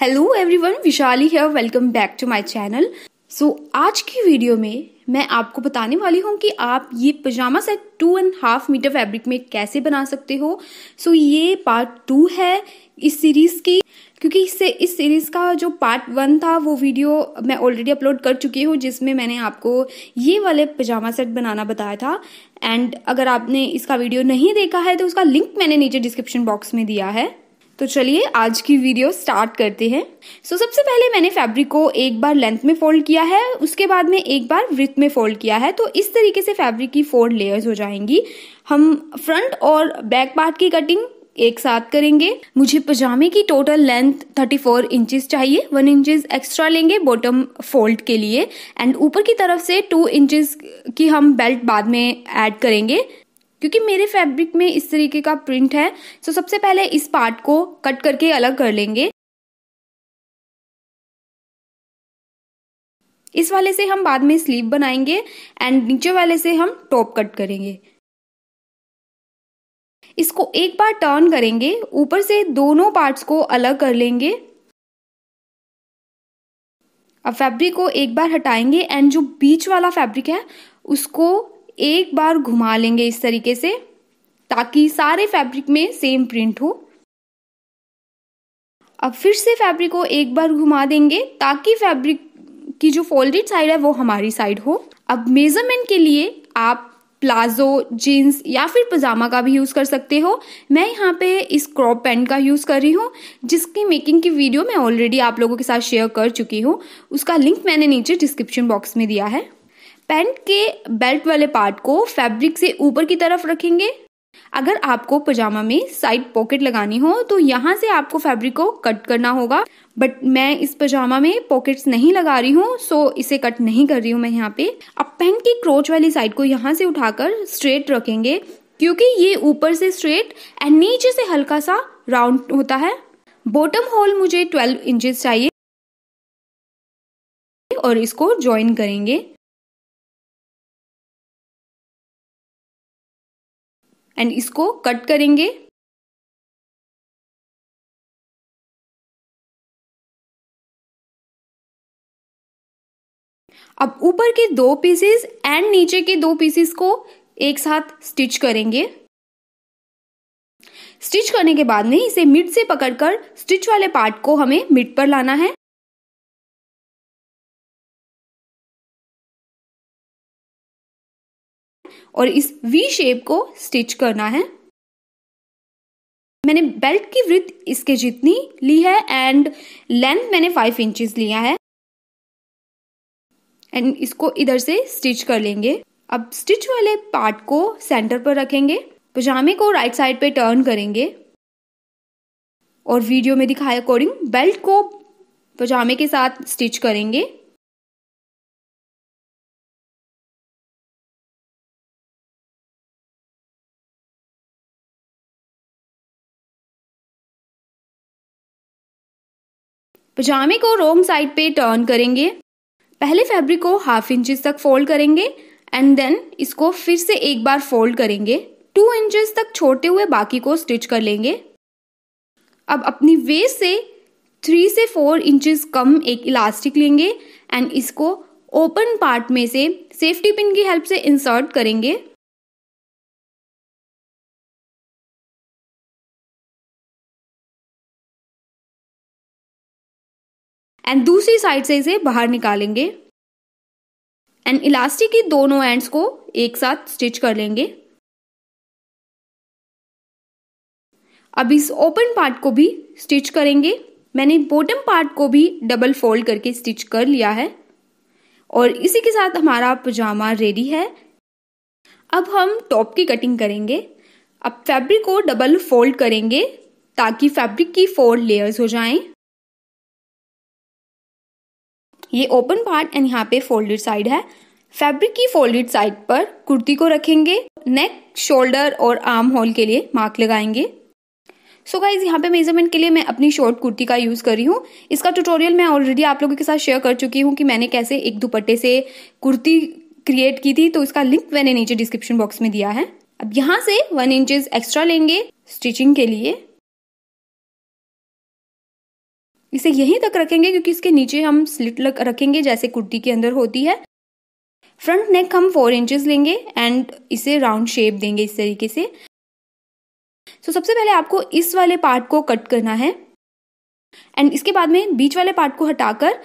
hello everyone Vishali है welcome back to my channel so आज की वीडियो में मैं आपको बताने वाली हूँ कि आप ये pyjama set two and half metre fabric में कैसे बना सकते हो सो so, ये पार्ट टू है इस सीरीज़ की क्योंकि इससे इस सीरीज़ का जो पार्ट वन था वो वीडियो मैं ऑलरेडी अपलोड कर चुकी हूँ जिसमें मैंने आपको ये वाले पजामा सेट बनाना बताया था एंड अगर आपने इसका वीडियो नहीं देखा है तो उसका लिंक मैंने नीचे डिस्क्रिप्शन बॉक्स में दिया है तो चलिए आज की वीडियो स्टार्ट करते हैं सो so, सबसे पहले मैंने फैब्रिक को एक बार लेंथ में फोल्ड किया है उसके बाद में एक बार वृत्त में फोल्ड किया है तो इस तरीके से फैब्रिक की फोर लेयर्स हो जाएंगी हम फ्रंट और बैक पार्ट की कटिंग एक साथ करेंगे मुझे पजामे की टोटल लेंथ 34 फोर इंचज चाहिए वन इंचज एक्स्ट्रा लेंगे बॉटम फोल्ड के लिए एंड ऊपर की तरफ से टू इंचज की हम बेल्ट बाद में ऐड करेंगे क्योंकि मेरे फैब्रिक में इस तरीके का प्रिंट है सो सबसे पहले इस पार्ट को कट करके अलग कर लेंगे इस वाले से हम बाद में स्लीव बनाएंगे एंड नीचे वाले से हम टॉप कट करेंगे इसको एक बार टर्न करेंगे ऊपर से दोनों पार्ट्स को अलग कर लेंगे अब फैब्रिक को एक बार हटाएंगे एंड जो बीच वाला फैब्रिक है उसको एक बार घुमा लेंगे इस तरीके से ताकि सारे फैब्रिक में सेम प्रिंट हो अब फिर से फैब्रिक को एक बार घुमा देंगे ताकि फैब्रिक की जो फोल्डेड साइड है वो हमारी साइड हो अब मेजरमेंट के लिए आप प्लाजो जीन्स या फिर पजामा का भी यूज़ कर सकते हो मैं यहाँ पे इस क्रॉप पैंट का यूज़ कर रही हूँ जिसकी मेकिंग की वीडियो मैं ऑलरेडी आप लोगों के साथ शेयर कर चुकी हूँ उसका लिंक मैंने नीचे डिस्क्रिप्शन बॉक्स में दिया है पैंट के बेल्ट वाले पार्ट को फैब्रिक से ऊपर की तरफ रखेंगे अगर आपको पजामा में साइड पॉकेट लगानी हो तो यहाँ से आपको फैब्रिक को कट करना होगा बट मैं इस पजामा में पॉकेट्स नहीं लगा रही हूँ सो इसे कट नहीं कर रही हूँ मैं यहाँ पे अब पैंट की क्रोच वाली साइड को यहाँ से उठाकर स्ट्रेट रखेंगे क्योंकि ये ऊपर से स्ट्रेट एंड नीचे से हल्का सा राउंड होता है बॉटम होल मुझे ट्वेल्व इंचेस चाहिए और इसको ज्वाइन करेंगे एंड इसको कट करेंगे अब ऊपर के दो पीसेस एंड नीचे के दो पीसेस को एक साथ स्टिच करेंगे स्टिच करने के बाद में इसे मिड से पकड़कर स्टिच वाले पार्ट को हमें मिड पर लाना है और इस वी शेप को स्टिच करना है मैंने बेल्ट की वृत्त इसके जितनी ली है एंड लेंथ मैंने फाइव इंचेस लिया है एंड इसको इधर से स्टिच कर लेंगे अब स्टिच वाले पार्ट को सेंटर पर रखेंगे पजामे को राइट साइड पे टर्न करेंगे और वीडियो में दिखाए अकॉर्डिंग बेल्ट को पजामे के साथ स्टिच करेंगे पजामे को रोंग साइड पे टर्न करेंगे पहले फैब्रिक को हाफ इंचज तक फोल्ड करेंगे एंड देन इसको फिर से एक बार फोल्ड करेंगे टू इंचज तक छोड़ते हुए बाकी को स्टिच कर लेंगे अब अपनी वेस्ट से थ्री से फोर इंचज कम एक इलास्टिक लेंगे एंड इसको ओपन पार्ट में से सेफ्टी पिन की हेल्प से इंसर्ट करेंगे एंड दूसरी साइड से इसे बाहर निकालेंगे एंड इलास्टिक की दोनों एंड्स को एक साथ स्टिच कर लेंगे अब इस ओपन पार्ट को भी स्टिच करेंगे मैंने बॉटम पार्ट को भी डबल फोल्ड करके स्टिच कर लिया है और इसी के साथ हमारा पजामा रेडी है अब हम टॉप की कटिंग करेंगे अब फैब्रिक को डबल फोल्ड करेंगे ताकि फैब्रिक की फोर लेयर्स हो जाएं ये ओपन पार्ट एंड यहाँ पे फोल्डेड साइड है फैब्रिक की फोल्डेड साइड पर कुर्ती को रखेंगे नेक शोल्डर और आर्म होल के लिए मार्क लगाएंगे सो so गाइज यहाँ पे मेजरमेंट के लिए मैं अपनी शॉर्ट कुर्ती का यूज़ कर रही हूँ इसका ट्यूटोरियल मैं ऑलरेडी आप लोगों के साथ शेयर कर चुकी हूँ कि मैंने कैसे एक दुपट्टे से कुर्ती क्रिएट की थी तो इसका लिंक मैंने नीचे डिस्क्रिप्शन बॉक्स में दिया है अब यहाँ से वन इंचेस एक्स्ट्रा लेंगे स्टिचिंग के लिए इसे यहीं तक रखेंगे क्योंकि इसके नीचे हम स्लिट रखेंगे जैसे कुर्ती के अंदर होती है फ्रंट नेक हम फोर इंचेस लेंगे एंड इसे राउंड शेप देंगे इस तरीके से सो so, सबसे पहले आपको इस वाले पार्ट को कट करना है एंड इसके बाद में बीच वाले पार्ट को हटाकर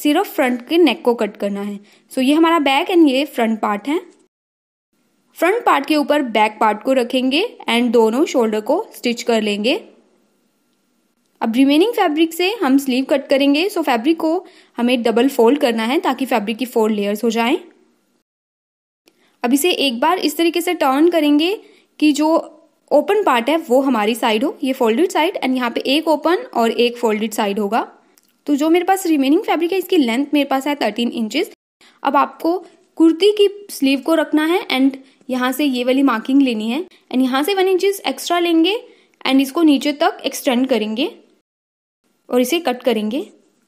सिर्फ फ्रंट के नेक को कट करना है सो so, ये हमारा बैक एंड ये फ्रंट पार्ट है फ्रंट पार्ट के ऊपर बैक पार्ट को रखेंगे एंड दोनों शोल्डर को स्टिच कर लेंगे अब रिमेनिंग फैब्रिक से हम स्लीव कट करेंगे सो फैब्रिक को हमें डबल फोल्ड करना है ताकि फैब्रिक की फोर लेयर्स हो जाएं अब इसे एक बार इस तरीके से टर्न करेंगे कि जो ओपन पार्ट है वो हमारी साइड हो ये फोल्डेड साइड एंड यहाँ पे एक ओपन और एक फोल्डेड साइड होगा तो जो मेरे पास रिमेनिंग फैब्रिक है इसकी लेंथ मेरे पास है थर्टीन इंचेस अब आपको कुर्ती की स्लीव को रखना है एंड यहाँ से ये वाली मार्किंग लेनी है एंड यहाँ से वन इंचेस एक्स्ट्रा लेंगे एंड इसको नीचे तक एक्सटेंड करेंगे और इसे कट करेंगे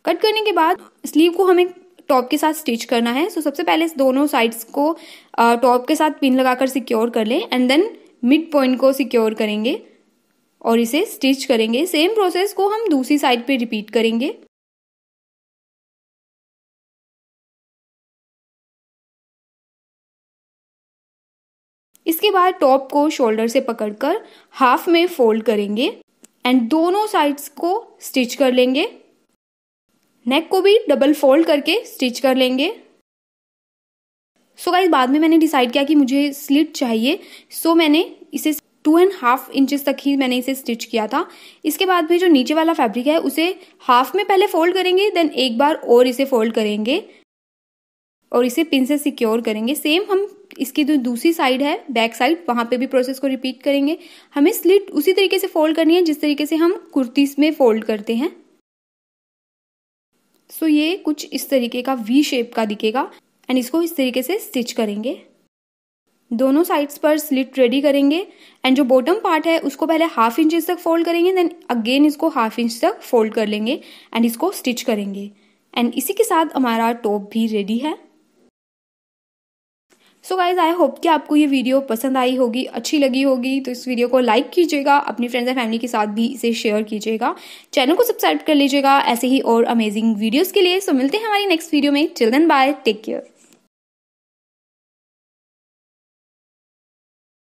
कट करने के बाद स्लीव को हमें टॉप के साथ स्टिच करना है सो सबसे पहले दोनों साइड्स को टॉप के साथ पिन लगाकर सिक्योर कर लें एंड देन मिड पॉइंट को सिक्योर करेंगे और इसे स्टिच करेंगे सेम प्रोसेस को हम दूसरी साइड पे रिपीट करेंगे इसके बाद टॉप को शोल्डर से पकड़कर हाफ में फोल्ड करेंगे एंड दोनों साइड्स को स्टिच कर लेंगे नेक को भी डबल फोल्ड करके स्टिच कर लेंगे सो so गाइज बाद में मैंने डिसाइड किया कि मुझे स्लिट चाहिए सो so मैंने इसे टू एंड हाफ इंचेस तक ही मैंने इसे स्टिच किया था इसके बाद में जो नीचे वाला फैब्रिक है उसे हाफ में पहले फोल्ड करेंगे देन एक बार और इसे फोल्ड करेंगे और इसे पिन से सिक्योर करेंगे सेम हम इसकी जो दूसरी साइड है बैक साइड वहां पे भी प्रोसेस को रिपीट करेंगे हमें स्लिट उसी तरीके से फोल्ड करनी है जिस तरीके से हम कुर्तीस में फोल्ड करते हैं सो so, ये कुछ इस तरीके का वी शेप का दिखेगा एंड इसको इस तरीके से स्टिच करेंगे दोनों साइड्स पर स्लिट रेडी करेंगे एंड जो बॉटम पार्ट है उसको पहले हाफ इंच तक फोल्ड करेंगे देन अगेन इसको हाफ इंच तक फोल्ड कर लेंगे एंड इसको स्टिच करेंगे एंड इसी के साथ हमारा टॉप भी रेडी है सो गाइज आई होप कि आपको ये वीडियो पसंद आई होगी अच्छी लगी होगी तो इस वीडियो को लाइक कीजिएगा अपनी फ्रेंड्स एंड फैमिली के साथ भी इसे शेयर कीजिएगा चैनल को सब्सक्राइब कर लीजिएगा ऐसे ही और अमेजिंग वीडियोज़ के लिए सो मिलते हैं हमारी नेक्स्ट वीडियो में चिल्ड्रन बाय टेक केयर